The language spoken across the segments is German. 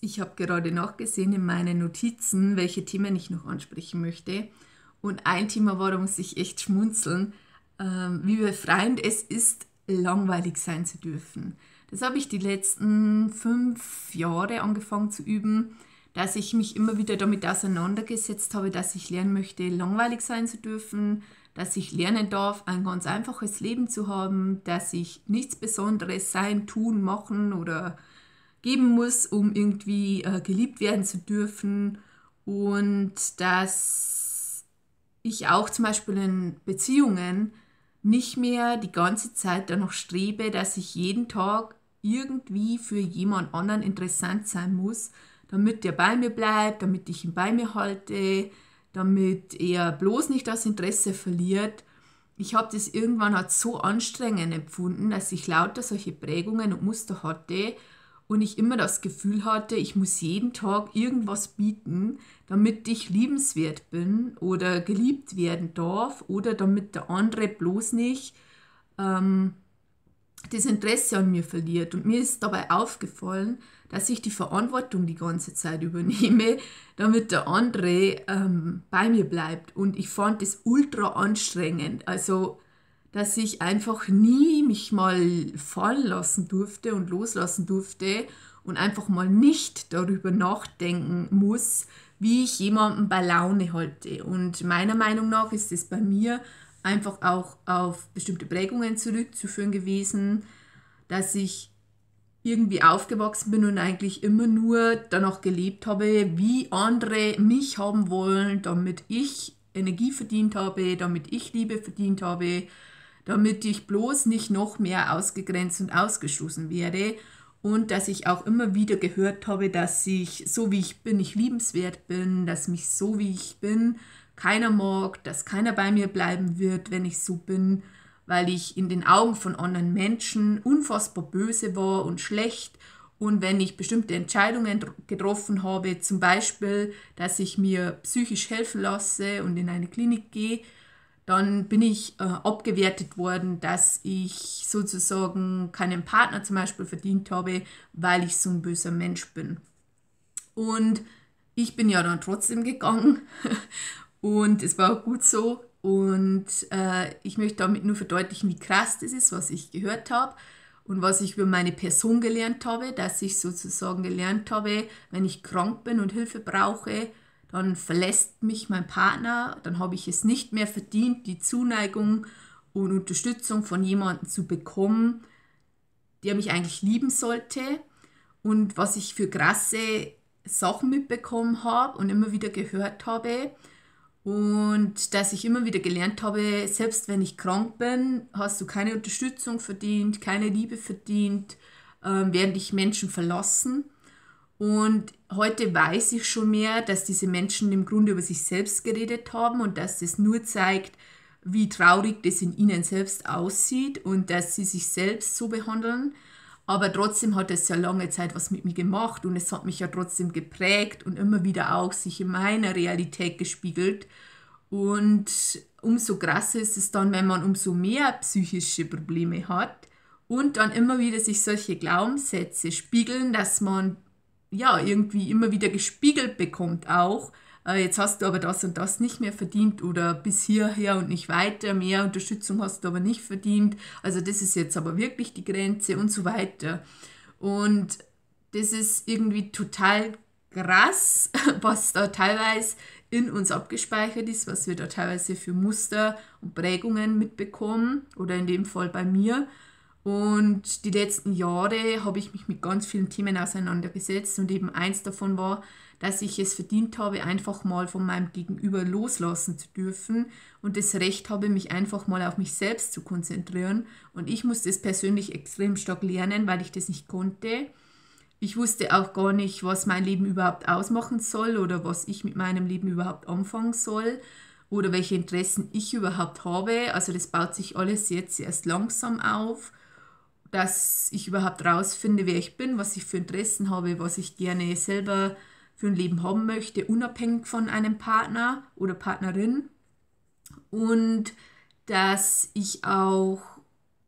Ich habe gerade nachgesehen in meinen Notizen, welche Themen ich noch ansprechen möchte. Und ein Thema war, da muss ich echt schmunzeln, ähm, wie befreiend es ist, langweilig sein zu dürfen. Das habe ich die letzten fünf Jahre angefangen zu üben, dass ich mich immer wieder damit auseinandergesetzt habe, dass ich lernen möchte, langweilig sein zu dürfen, dass ich lernen darf, ein ganz einfaches Leben zu haben, dass ich nichts Besonderes sein, tun, machen oder geben muss, um irgendwie äh, geliebt werden zu dürfen. Und dass ich auch zum Beispiel in Beziehungen nicht mehr die ganze Zeit danach strebe, dass ich jeden Tag irgendwie für jemand anderen interessant sein muss, damit der bei mir bleibt, damit ich ihn bei mir halte, damit er bloß nicht das Interesse verliert. Ich habe das irgendwann als so anstrengend empfunden, dass ich lauter solche Prägungen und Muster hatte und ich immer das Gefühl hatte, ich muss jeden Tag irgendwas bieten, damit ich liebenswert bin oder geliebt werden darf oder damit der andere bloß nicht ähm, das Interesse an mir verliert. Und mir ist dabei aufgefallen, dass ich die Verantwortung die ganze Zeit übernehme, damit der andere ähm, bei mir bleibt. Und ich fand das ultra anstrengend. Also dass ich einfach nie mich mal fallen lassen durfte und loslassen durfte und einfach mal nicht darüber nachdenken muss, wie ich jemanden bei Laune halte. Und meiner Meinung nach ist es bei mir einfach auch auf bestimmte Prägungen zurückzuführen gewesen, dass ich irgendwie aufgewachsen bin und eigentlich immer nur danach gelebt habe, wie andere mich haben wollen, damit ich Energie verdient habe, damit ich Liebe verdient habe, damit ich bloß nicht noch mehr ausgegrenzt und ausgestoßen werde und dass ich auch immer wieder gehört habe, dass ich so wie ich bin, ich liebenswert bin, dass mich so wie ich bin keiner mag, dass keiner bei mir bleiben wird, wenn ich so bin, weil ich in den Augen von anderen Menschen unfassbar böse war und schlecht und wenn ich bestimmte Entscheidungen getroffen habe, zum Beispiel, dass ich mir psychisch helfen lasse und in eine Klinik gehe, dann bin ich äh, abgewertet worden, dass ich sozusagen keinen Partner zum Beispiel verdient habe, weil ich so ein böser Mensch bin. Und ich bin ja dann trotzdem gegangen und es war auch gut so. Und äh, ich möchte damit nur verdeutlichen, wie krass das ist, was ich gehört habe und was ich über meine Person gelernt habe, dass ich sozusagen gelernt habe, wenn ich krank bin und Hilfe brauche, dann verlässt mich mein Partner, dann habe ich es nicht mehr verdient, die Zuneigung und Unterstützung von jemandem zu bekommen, der mich eigentlich lieben sollte. Und was ich für krasse Sachen mitbekommen habe und immer wieder gehört habe. Und dass ich immer wieder gelernt habe, selbst wenn ich krank bin, hast du keine Unterstützung verdient, keine Liebe verdient, äh, werden dich Menschen verlassen. Und heute weiß ich schon mehr, dass diese Menschen im Grunde über sich selbst geredet haben und dass das nur zeigt, wie traurig das in ihnen selbst aussieht und dass sie sich selbst so behandeln. Aber trotzdem hat es ja lange Zeit was mit mir gemacht und es hat mich ja trotzdem geprägt und immer wieder auch sich in meiner Realität gespiegelt. Und umso krasser ist es dann, wenn man umso mehr psychische Probleme hat und dann immer wieder sich solche Glaubenssätze spiegeln, dass man ja, irgendwie immer wieder gespiegelt bekommt auch, äh, jetzt hast du aber das und das nicht mehr verdient oder bis hierher und nicht weiter, mehr Unterstützung hast du aber nicht verdient, also das ist jetzt aber wirklich die Grenze und so weiter. Und das ist irgendwie total krass, was da teilweise in uns abgespeichert ist, was wir da teilweise für Muster und Prägungen mitbekommen oder in dem Fall bei mir. Und die letzten Jahre habe ich mich mit ganz vielen Themen auseinandergesetzt und eben eins davon war, dass ich es verdient habe, einfach mal von meinem Gegenüber loslassen zu dürfen und das Recht habe, mich einfach mal auf mich selbst zu konzentrieren. Und ich musste es persönlich extrem stark lernen, weil ich das nicht konnte. Ich wusste auch gar nicht, was mein Leben überhaupt ausmachen soll oder was ich mit meinem Leben überhaupt anfangen soll oder welche Interessen ich überhaupt habe. Also das baut sich alles jetzt erst langsam auf dass ich überhaupt rausfinde, wer ich bin, was ich für Interessen habe, was ich gerne selber für ein Leben haben möchte, unabhängig von einem Partner oder Partnerin. Und dass ich auch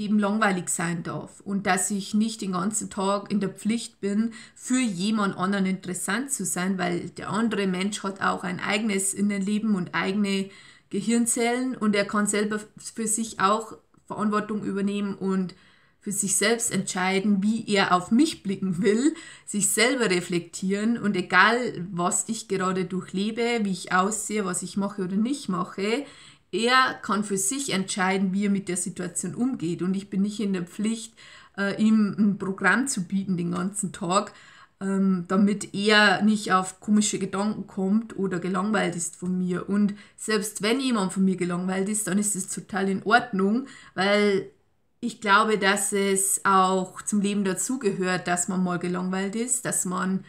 eben langweilig sein darf und dass ich nicht den ganzen Tag in der Pflicht bin, für jemand anderen interessant zu sein, weil der andere Mensch hat auch ein eigenes Innenleben und eigene Gehirnzellen und er kann selber für sich auch Verantwortung übernehmen und für sich selbst entscheiden, wie er auf mich blicken will, sich selber reflektieren und egal, was ich gerade durchlebe, wie ich aussehe, was ich mache oder nicht mache, er kann für sich entscheiden, wie er mit der Situation umgeht. Und ich bin nicht in der Pflicht, äh, ihm ein Programm zu bieten den ganzen Tag, ähm, damit er nicht auf komische Gedanken kommt oder gelangweilt ist von mir. Und selbst wenn jemand von mir gelangweilt ist, dann ist es total in Ordnung, weil ich glaube, dass es auch zum Leben dazugehört, dass man mal gelangweilt ist, dass man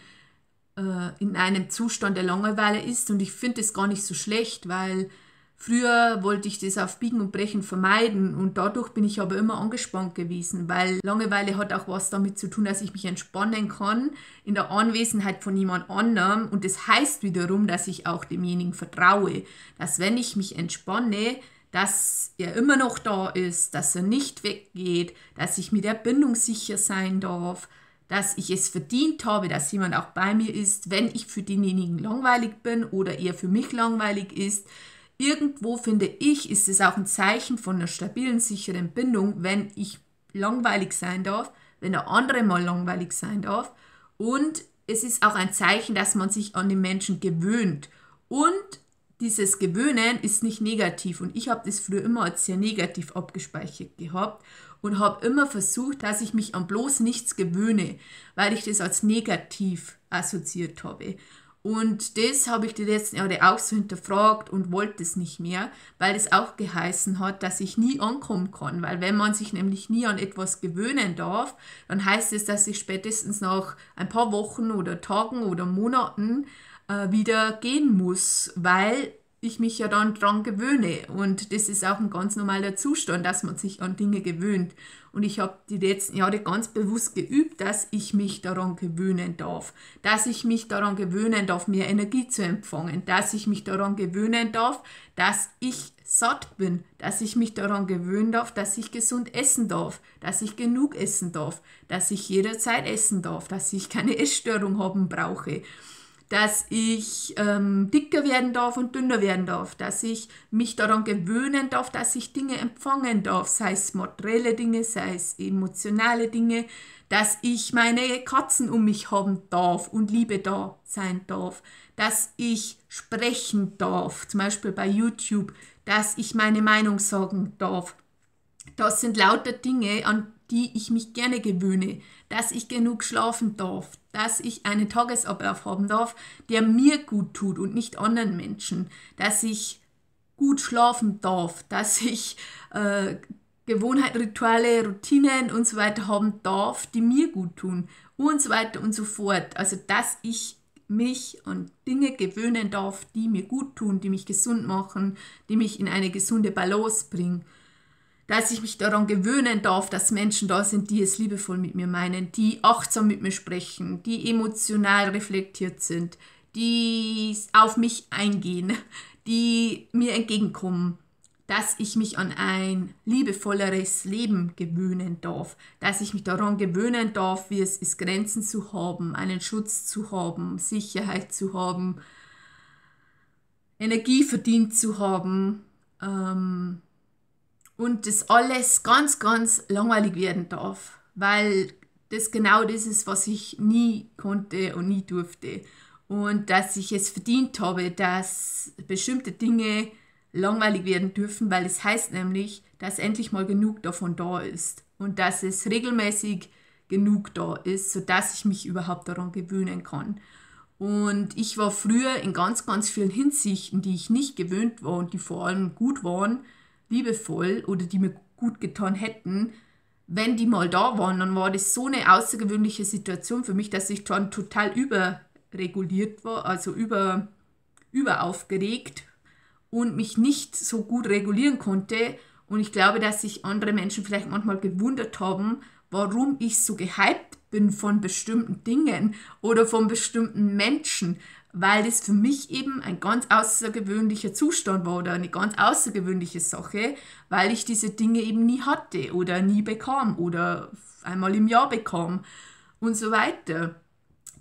äh, in einem Zustand der Langeweile ist. Und ich finde es gar nicht so schlecht, weil früher wollte ich das auf Biegen und Brechen vermeiden. Und dadurch bin ich aber immer angespannt gewesen, weil Langeweile hat auch was damit zu tun, dass ich mich entspannen kann in der Anwesenheit von jemand anderem. Und das heißt wiederum, dass ich auch demjenigen vertraue, dass wenn ich mich entspanne, dass er immer noch da ist, dass er nicht weggeht, dass ich mit der Bindung sicher sein darf, dass ich es verdient habe, dass jemand auch bei mir ist, wenn ich für denjenigen langweilig bin oder er für mich langweilig ist. Irgendwo finde ich, ist es auch ein Zeichen von einer stabilen, sicheren Bindung, wenn ich langweilig sein darf, wenn der andere mal langweilig sein darf. Und es ist auch ein Zeichen, dass man sich an den Menschen gewöhnt. Und dieses Gewöhnen ist nicht negativ. Und ich habe das früher immer als sehr negativ abgespeichert gehabt und habe immer versucht, dass ich mich an bloß nichts gewöhne, weil ich das als negativ assoziiert habe. Und das habe ich die letzten Jahre auch so hinterfragt und wollte es nicht mehr, weil es auch geheißen hat, dass ich nie ankommen kann. Weil wenn man sich nämlich nie an etwas gewöhnen darf, dann heißt es, dass ich spätestens nach ein paar Wochen oder Tagen oder Monaten äh, wieder gehen muss, weil ich mich ja dann dran gewöhne. Und das ist auch ein ganz normaler Zustand, dass man sich an Dinge gewöhnt. Und ich habe die letzten Jahre ganz bewusst geübt, dass ich mich daran gewöhnen darf. Dass ich mich daran gewöhnen darf, mehr Energie zu empfangen. Dass ich mich daran gewöhnen darf, dass ich satt bin. Dass ich mich daran gewöhnen darf, dass ich gesund essen darf. Dass ich genug essen darf. Dass ich jederzeit essen darf. Dass ich keine Essstörung haben brauche dass ich ähm, dicker werden darf und dünner werden darf, dass ich mich daran gewöhnen darf, dass ich Dinge empfangen darf, sei es materielle Dinge, sei es emotionale Dinge, dass ich meine Katzen um mich haben darf und Liebe da sein darf, dass ich sprechen darf, zum Beispiel bei YouTube, dass ich meine Meinung sagen darf. Das sind lauter Dinge, an die ich mich gerne gewöhne, dass ich genug schlafen darf, dass ich einen Tagesablauf haben darf, der mir gut tut und nicht anderen Menschen, dass ich gut schlafen darf, dass ich äh, Gewohnheit, Rituale, Routinen und so weiter haben darf, die mir gut tun und so weiter und so fort. Also dass ich mich an Dinge gewöhnen darf, die mir gut tun, die mich gesund machen, die mich in eine gesunde Balance bringen dass ich mich daran gewöhnen darf, dass Menschen da sind, die es liebevoll mit mir meinen, die achtsam mit mir sprechen, die emotional reflektiert sind, die auf mich eingehen, die mir entgegenkommen, dass ich mich an ein liebevolleres Leben gewöhnen darf, dass ich mich daran gewöhnen darf, wie es ist, Grenzen zu haben, einen Schutz zu haben, Sicherheit zu haben, Energie verdient zu haben, ähm, und das alles ganz, ganz langweilig werden darf, weil das genau das ist, was ich nie konnte und nie durfte. Und dass ich es verdient habe, dass bestimmte Dinge langweilig werden dürfen, weil es das heißt nämlich, dass endlich mal genug davon da ist und dass es regelmäßig genug da ist, sodass ich mich überhaupt daran gewöhnen kann. Und ich war früher in ganz, ganz vielen Hinsichten, die ich nicht gewöhnt war und die vor allem gut waren, liebevoll oder die mir gut getan hätten, wenn die mal da waren, dann war das so eine außergewöhnliche Situation für mich, dass ich dann total überreguliert war, also über, überaufgeregt und mich nicht so gut regulieren konnte. Und ich glaube, dass sich andere Menschen vielleicht manchmal gewundert haben, warum ich so gehypt bin von bestimmten Dingen oder von bestimmten Menschen weil das für mich eben ein ganz außergewöhnlicher Zustand war oder eine ganz außergewöhnliche Sache, weil ich diese Dinge eben nie hatte oder nie bekam oder einmal im Jahr bekam und so weiter.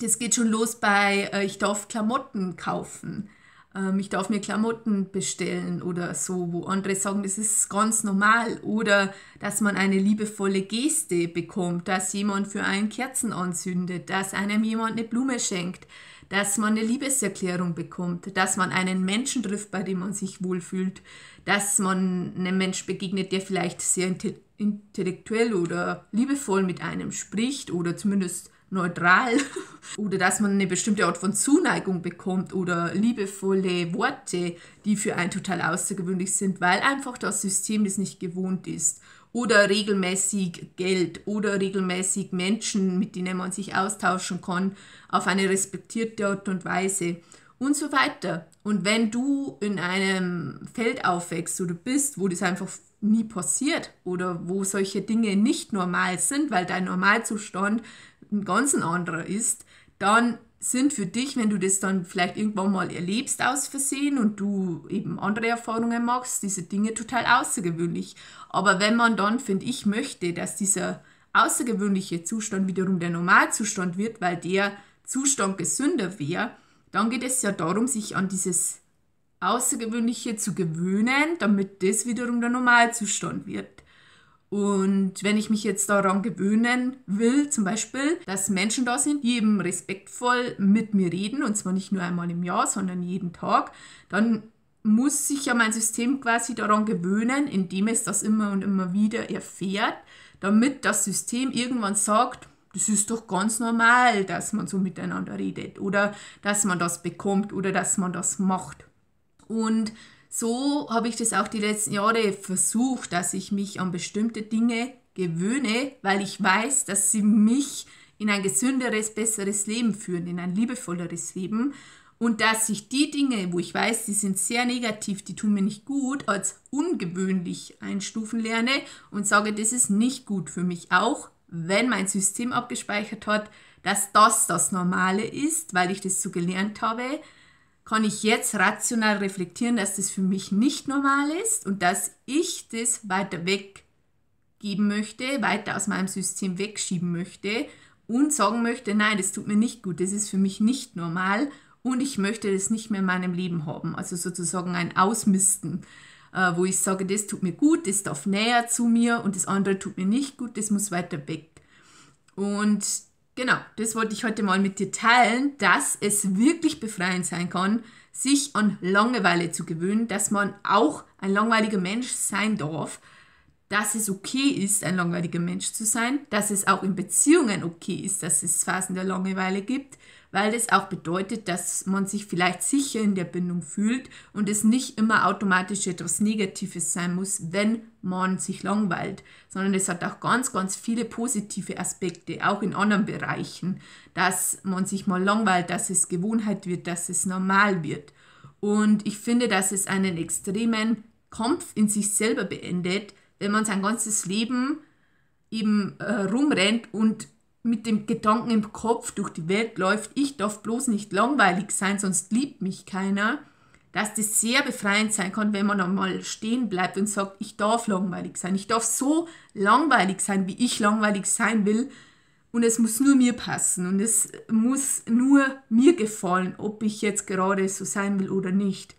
Das geht schon los bei, äh, ich darf Klamotten kaufen, ähm, ich darf mir Klamotten bestellen oder so, wo andere sagen, das ist ganz normal oder dass man eine liebevolle Geste bekommt, dass jemand für einen Kerzen anzündet, dass einem jemand eine Blume schenkt dass man eine Liebeserklärung bekommt, dass man einen Menschen trifft, bei dem man sich wohlfühlt, dass man einem Menschen begegnet, der vielleicht sehr intellektuell oder liebevoll mit einem spricht oder zumindest neutral oder dass man eine bestimmte Art von Zuneigung bekommt oder liebevolle Worte, die für einen total außergewöhnlich sind, weil einfach das System das nicht gewohnt ist oder regelmäßig Geld oder regelmäßig Menschen, mit denen man sich austauschen kann, auf eine respektierte Art und Weise und so weiter. Und wenn du in einem Feld aufwächst oder bist, wo das einfach nie passiert oder wo solche Dinge nicht normal sind, weil dein Normalzustand ein ganz anderer ist, dann sind für dich, wenn du das dann vielleicht irgendwann mal erlebst aus Versehen und du eben andere Erfahrungen machst, diese Dinge total außergewöhnlich. Aber wenn man dann, finde ich, möchte, dass dieser außergewöhnliche Zustand wiederum der Normalzustand wird, weil der Zustand gesünder wäre, dann geht es ja darum, sich an dieses Außergewöhnliche zu gewöhnen, damit das wiederum der Normalzustand wird. Und wenn ich mich jetzt daran gewöhnen will, zum Beispiel, dass Menschen da sind, die eben respektvoll mit mir reden, und zwar nicht nur einmal im Jahr, sondern jeden Tag, dann muss sich ja mein System quasi daran gewöhnen, indem es das immer und immer wieder erfährt, damit das System irgendwann sagt, das ist doch ganz normal, dass man so miteinander redet oder dass man das bekommt oder dass man das macht. Und so habe ich das auch die letzten Jahre versucht, dass ich mich an bestimmte Dinge gewöhne, weil ich weiß, dass sie mich in ein gesünderes, besseres Leben führen, in ein liebevolleres Leben. Und dass ich die Dinge, wo ich weiß, die sind sehr negativ, die tun mir nicht gut, als ungewöhnlich einstufen lerne und sage, das ist nicht gut für mich. Auch wenn mein System abgespeichert hat, dass das das Normale ist, weil ich das so gelernt habe, kann ich jetzt rational reflektieren, dass das für mich nicht normal ist und dass ich das weiter weggeben möchte, weiter aus meinem System wegschieben möchte und sagen möchte, nein, das tut mir nicht gut, das ist für mich nicht normal und ich möchte das nicht mehr in meinem Leben haben. Also sozusagen ein Ausmisten, äh, wo ich sage, das tut mir gut, das darf näher zu mir und das andere tut mir nicht gut, das muss weiter weg. Und Genau, das wollte ich heute mal mit dir teilen, dass es wirklich befreiend sein kann, sich an Langeweile zu gewöhnen, dass man auch ein langweiliger Mensch sein darf, dass es okay ist, ein langweiliger Mensch zu sein, dass es auch in Beziehungen okay ist, dass es Phasen der Langeweile gibt, weil das auch bedeutet, dass man sich vielleicht sicher in der Bindung fühlt und es nicht immer automatisch etwas Negatives sein muss, wenn man sich langweilt, sondern es hat auch ganz, ganz viele positive Aspekte, auch in anderen Bereichen, dass man sich mal langweilt, dass es Gewohnheit wird, dass es normal wird. Und ich finde, dass es einen extremen Kampf in sich selber beendet, wenn man sein ganzes Leben eben äh, rumrennt und mit dem Gedanken im Kopf durch die Welt läuft, ich darf bloß nicht langweilig sein, sonst liebt mich keiner, dass das sehr befreiend sein kann, wenn man einmal stehen bleibt und sagt, ich darf langweilig sein, ich darf so langweilig sein, wie ich langweilig sein will und es muss nur mir passen und es muss nur mir gefallen, ob ich jetzt gerade so sein will oder nicht.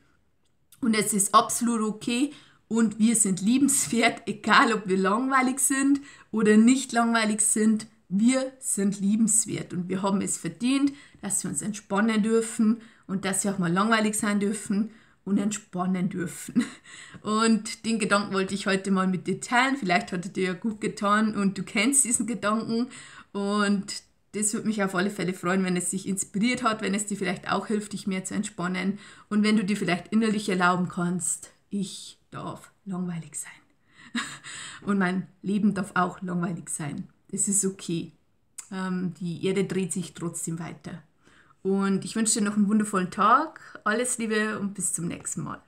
Und es ist absolut okay und wir sind liebenswert, egal ob wir langweilig sind oder nicht langweilig sind, wir sind liebenswert und wir haben es verdient, dass wir uns entspannen dürfen und dass wir auch mal langweilig sein dürfen und entspannen dürfen. Und den Gedanken wollte ich heute mal mit dir teilen. Vielleicht hat er dir ja gut getan und du kennst diesen Gedanken. Und das würde mich auf alle Fälle freuen, wenn es dich inspiriert hat, wenn es dir vielleicht auch hilft, dich mehr zu entspannen und wenn du dir vielleicht innerlich erlauben kannst, ich darf langweilig sein. Und mein Leben darf auch langweilig sein es ist okay. Ähm, die Erde dreht sich trotzdem weiter. Und ich wünsche dir noch einen wundervollen Tag. Alles Liebe und bis zum nächsten Mal.